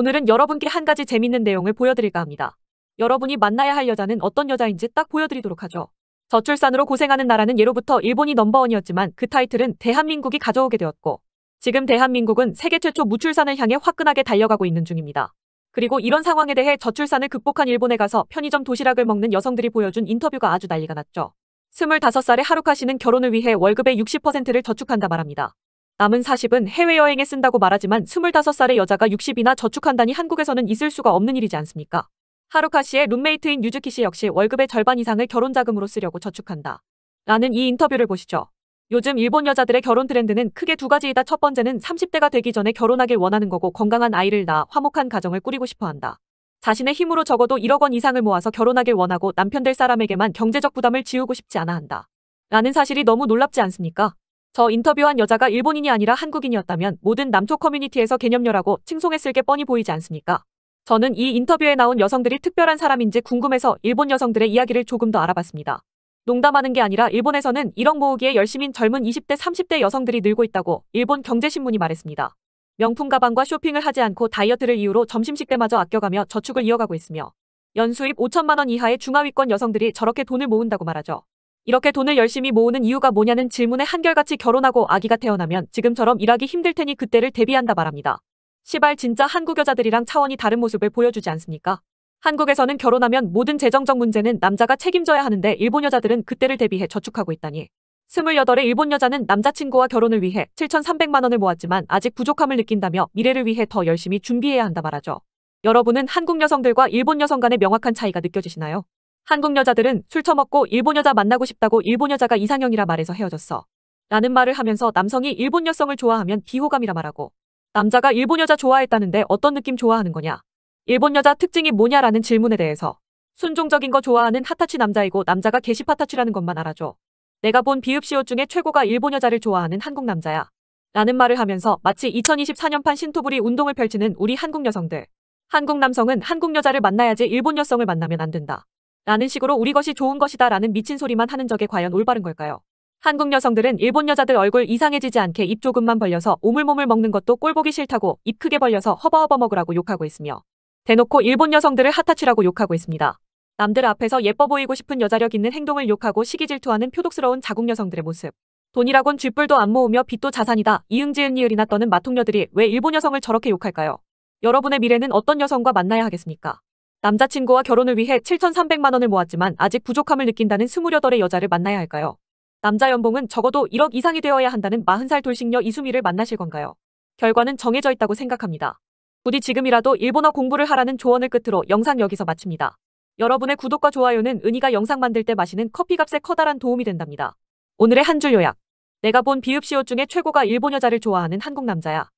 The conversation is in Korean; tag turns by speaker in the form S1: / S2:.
S1: 오늘은 여러분께 한 가지 재밌는 내용을 보여드릴까 합니다. 여러분이 만나야 할 여자는 어떤 여자인지 딱 보여드리도록 하죠. 저출산으로 고생하는 나라는 예로부터 일본이 넘버원이었지만 그 타이틀은 대한민국이 가져오게 되었고 지금 대한민국은 세계 최초 무출산을 향해 화끈하게 달려가고 있는 중입니다. 그리고 이런 상황에 대해 저출산을 극복한 일본에 가서 편의점 도시락을 먹는 여성들이 보여준 인터뷰가 아주 난리가 났죠. 25살의 하루카 시는 결혼을 위해 월급의 60%를 저축한다 말합니다. 남은 40은 해외여행에 쓴다고 말하지만 25살의 여자가 60이나 저축한다니 한국에서는 있을 수가 없는 일이지 않습니까? 하루카 씨의 룸메이트인 유즈키 씨 역시 월급의 절반 이상을 결혼자금으로 쓰려고 저축한다. 라는 이 인터뷰를 보시죠. 요즘 일본 여자들의 결혼 트렌드는 크게 두 가지이다. 첫 번째는 30대가 되기 전에 결혼하길 원하는 거고 건강한 아이를 낳아 화목한 가정을 꾸리고 싶어 한다. 자신의 힘으로 적어도 1억 원 이상을 모아서 결혼하길 원하고 남편 될 사람에게만 경제적 부담을 지우고 싶지 않아 한다. 라는 사실이 너무 놀랍지 않습니까? 저 인터뷰한 여자가 일본인이 아니라 한국인이었다면 모든 남초 커뮤니티에서 개념녀라고 칭송했을 게 뻔히 보이지 않습니까? 저는 이 인터뷰에 나온 여성들이 특별한 사람인지 궁금해서 일본 여성들의 이야기를 조금 더 알아봤습니다. 농담하는 게 아니라 일본에서는 1억 모으기에 열심인 젊은 20대 30대 여성들이 늘고 있다고 일본 경제신문이 말했습니다. 명품 가방과 쇼핑을 하지 않고 다이어트를 이유로 점심식 대마저 아껴가며 저축을 이어가고 있으며 연수입 5천만 원 이하의 중하위권 여성들이 저렇게 돈을 모은다고 말하죠. 이렇게 돈을 열심히 모으는 이유가 뭐냐는 질문에 한결같이 결혼하고 아기가 태어나면 지금처럼 일하기 힘들 테니 그때를 대비한다 말합니다. 시발 진짜 한국 여자들이랑 차원이 다른 모습을 보여주지 않습니까? 한국에서는 결혼하면 모든 재정적 문제는 남자가 책임져야 하는데 일본 여자들은 그때를 대비해 저축하고 있다니. 28의 일본 여자는 남자친구와 결혼을 위해 7,300만 원을 모았지만 아직 부족함을 느낀다며 미래를 위해 더 열심히 준비해야 한다 말하죠. 여러분은 한국 여성들과 일본 여성 간의 명확한 차이가 느껴지시나요? 한국 여자들은 술 처먹고 일본 여자 만나고 싶다고 일본 여자가 이상형이라 말해서 헤어졌어. 라는 말을 하면서 남성이 일본 여성을 좋아하면 비호감이라 말하고 남자가 일본 여자 좋아했다는데 어떤 느낌 좋아하는 거냐? 일본 여자 특징이 뭐냐라는 질문에 대해서 순종적인 거 좋아하는 하타치 남자이고 남자가 게시 파타치라는 것만 알아줘. 내가 본 비읍시옷 중에 최고가 일본 여자를 좋아하는 한국 남자야. 라는 말을 하면서 마치 2024년판 신토불이 운동을 펼치는 우리 한국 여성들. 한국 남성은 한국 여자를 만나야지 일본 여성을 만나면 안 된다. 라는 식으로 우리 것이 좋은 것이다 라는 미친 소리만 하는 적에 과연 올바른 걸까요? 한국 여성들은 일본 여자들 얼굴 이상해지지 않게 입 조금만 벌려서 오물몸을 먹는 것도 꼴보기 싫다고 입 크게 벌려서 허버허버 먹으라고 욕하고 있으며 대놓고 일본 여성들을 핫타치라고 욕하고 있습니다. 남들 앞에서 예뻐 보이고 싶은 여자력 있는 행동을 욕하고 시기 질투하는 표독스러운 자국 여성들의 모습. 돈이라곤 쥐뿔도 안 모으며 빚도 자산이다. 이응지은 이을이나 떠는 마통녀들이 왜 일본 여성을 저렇게 욕할까요? 여러분의 미래는 어떤 여성과 만나야 하겠습니까? 남자친구와 결혼을 위해 7,300만 원을 모았지만 아직 부족함을 느낀다는 28의 여자를 만나야 할까요? 남자 연봉은 적어도 1억 이상이 되어야 한다는 40살 돌싱녀 이수미를 만나실 건가요? 결과는 정해져 있다고 생각합니다. 부디 지금이라도 일본어 공부를 하라는 조언을 끝으로 영상 여기서 마칩니다. 여러분의 구독과 좋아요는 은희가 영상 만들 때 마시는 커피값에 커다란 도움이 된답니다. 오늘의 한 줄 요약. 내가 본 비읍시옷 중에 최고가 일본 여자를 좋아하는 한국 남자야.